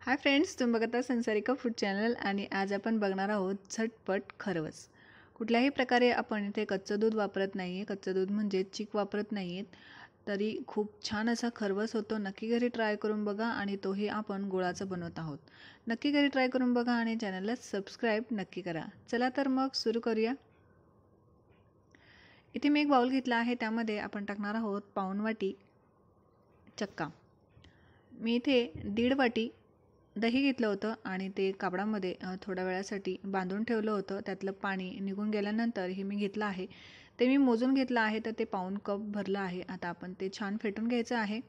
hi friends तुम्ही बघता संसारिका food channel आणि आज आपण बघणार आहोत झटपट खरवस कुठल्याही प्रकारे आपण इथे कच्चं दूध वापरत नाही आहे कच्चं दूध म्हणजे चीक वापरत नाही आहेत तरी खूप छान असा खरवस होतो नक्की घरी ट्राय करून बघा आणि तोही आपण गुळाचं बनवत आहोत नक्की घरी ट्राय करून बघा आणि चॅनलला सबस्क्राईब नक्की करा चला तर मग सुरू करूया इथे मी एक बाऊल घेतला आहे त्यामध्ये आपण टाकणार आहोत पाऊण वाटी चक्का मी इथे दीड वाटी दही घेतलं होतं आणि ते कापडामध्ये थोड्या वेळासाठी बांधून ठेवलं होतं त्यातलं पाणी निघून गेल्यानंतर हे मी घेतलं आहे ते मी मोजून घेतलं आहे तर ते पाऊन कप भरलं आहे आता आपण ते छान फेटून घ्यायचं आहे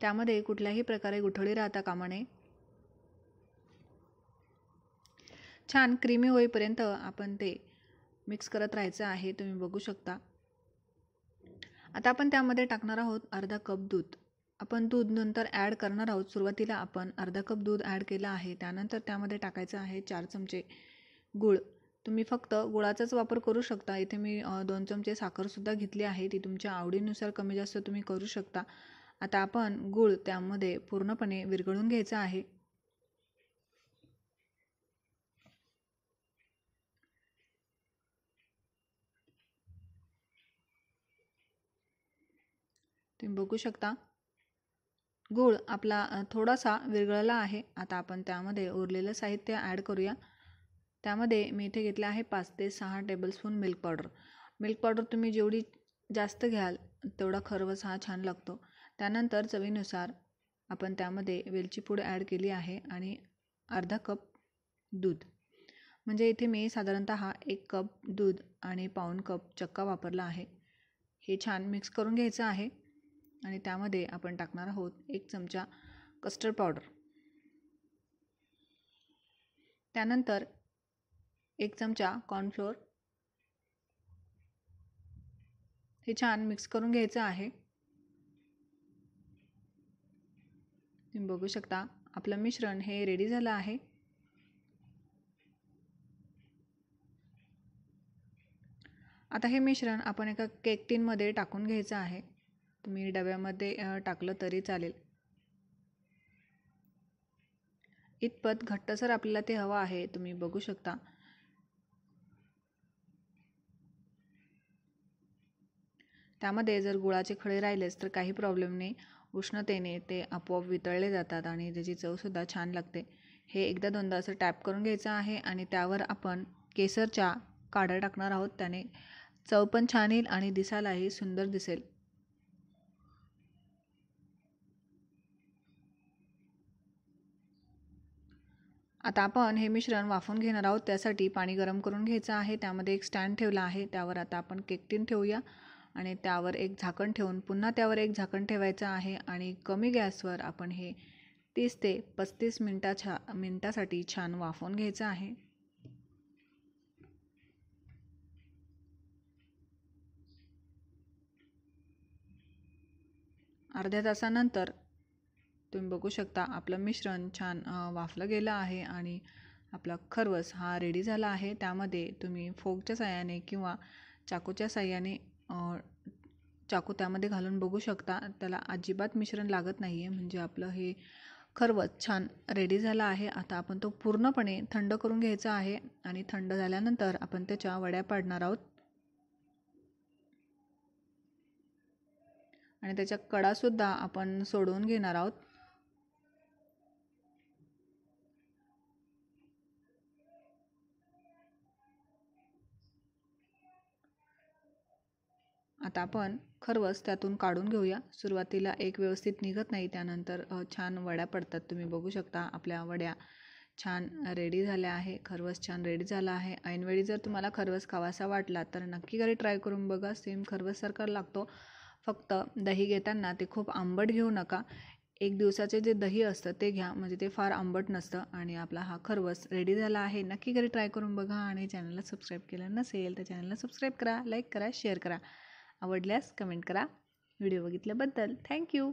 त्यामध्ये कुठल्याही प्रकारे गुठळी राहता कामा नये छान क्रीमी होईपर्यंत आपण ते मिक्स करत राहायचं आहे तुम्ही बघू शकता आता आपण त्यामध्ये टाकणार आहोत अर्धा कप दूध आपण दूध नंतर ॲड करणार आहोत सुरुवातीला आपण अर्धा कप दूध ॲड केलं आहे त्यानंतर त्यामध्ये टाकायचं आहे चार चमचे गूळ तुम्ही फक्त गुळाचाच वापर करू शकता इथे मी दोन चमचे साखरसुद्धा घेतली आहे ती तुमच्या आवडीनुसार कमी जास्त तुम्ही करू शकता आता आपण गूळ त्यामध्ये पूर्णपणे विरघळून घ्यायचा आहे तुम्ही बघू शकता गूळ आपला थोडासा विरघळला आहे आता आपण त्यामध्ये उरलेलं साहित्य ॲड करूया त्यामध्ये मी इथे घेतलं आहे पाच ते सहा tablespoon milk powder milk powder तुम्ही जेवढी जास्त घ्याल तेवढा खरवस हा छान लागतो त्यानंतर चवीनुसार आपण त्यामध्ये वेलची पूड ॲड केली आहे आणि अर्धा कप दूध म्हणजे इथे मी साधारणतः एक कप दूध आणि पाऊण कप चक्का वापरला आहे हे छान मिक्स करून घ्यायचं आहे आणि त्यामध्ये आपण टाकणार आहोत एक चमचा कस्टर्ड पावडर त्यानंतर एक चमचा कॉर्नफ्लोअर हे छान मिक्स करून घ्यायचं आहे तुम्ही बघू शकता आपलं मिश्रण हे रेडी झालं आहे आता हे मिश्रण आपण एका केक टीनमध्ये टाकून घ्यायचं आहे तुम्ही डब्यामध्ये टाकलं तरी चालेल इतपत घट्टसर आपल्याला ते हवं आहे तुम्ही बघू शकता त्यामध्ये जर गुळाचे खडे राहिलेच तर काही प्रॉब्लेम नाही उष्णतेने ते आपोआप वितळले जातात आणि त्याची चवसुद्धा छान लागते हे एकदा दोनदा असं टॅप करून घ्यायचं आहे आणि त्यावर आपण केसरच्या काड्या टाकणार आहोत त्याने चव पण छान येईल आणि दिसायलाही सुंदर दिसेल आता आपण हे मिश्रण वाफून घेणार आहोत त्यासाठी पाणी गरम करून घ्यायचं आहे त्यामध्ये एक स्टँड ठेवला आहे त्यावर आता आपण केकटीन ठेवूया आणि त्यावर एक झाकण ठेवून पुन्हा त्यावर एक झाकण ठेवायचं आहे आणि कमी गॅसवर आपण हे तीस ते पस्तीस मिनटा छा मिनटासाठी छान वाफवून घ्यायचं आहे अर्ध्या तासानंतर तुम्ही बघू शकता आपलं मिश्रण छान वाफलं गेलं आहे आणि आपला खरवस हा रेडी झाला आहे त्यामध्ये तुम्ही फोकच्या साह्याने किंवा चाकूच्या साह्याने चाकू त्यामध्ये घालून बघू शकता त्याला अजिबात मिश्रण लागत नाही आहे म्हणजे आपलं हे खरवस छान रेडी झाला आहे आता आपण तो पूर्णपणे थंड करून घ्यायचा आहे आणि थंड झाल्यानंतर आपण त्याच्या वड्या पाडणार आहोत आणि त्याच्या कडासुद्धा आपण सोडवून घेणार आहोत आता आपण खरवस त्यातून काढून घेऊया सुरुवातीला एक व्यवस्थित निघत नाही त्यानंतर छान वड्या पडतात तुम्ही बघू शकता आपल्या वड्या छान रेडी झाल्या आहे खरवस छान रेडी झाला आहे ऐनवेळी जर तुम्हाला खरवस खावासा वाटला तर नक्की घरी ट्राय करून बघा सेम खरवस खरवससारखा लागतो फक्त दही घेताना ते खूप आंबट घेऊ नका एक दिवसाचे जे दही असतं ते घ्या म्हणजे ते फार आंबट नसतं आणि आपला हा खरवस रेडी झाला आहे नक्की घरी ट्राय करून बघा आणि चॅनलला सबस्क्राईब केलं नसेल तर चॅनलला सबस्क्राईब करा लाईक करा शेअर करा आवडल्यास कमेंट करा व्हिडिओ बघितल्याबद्दल थँक्यू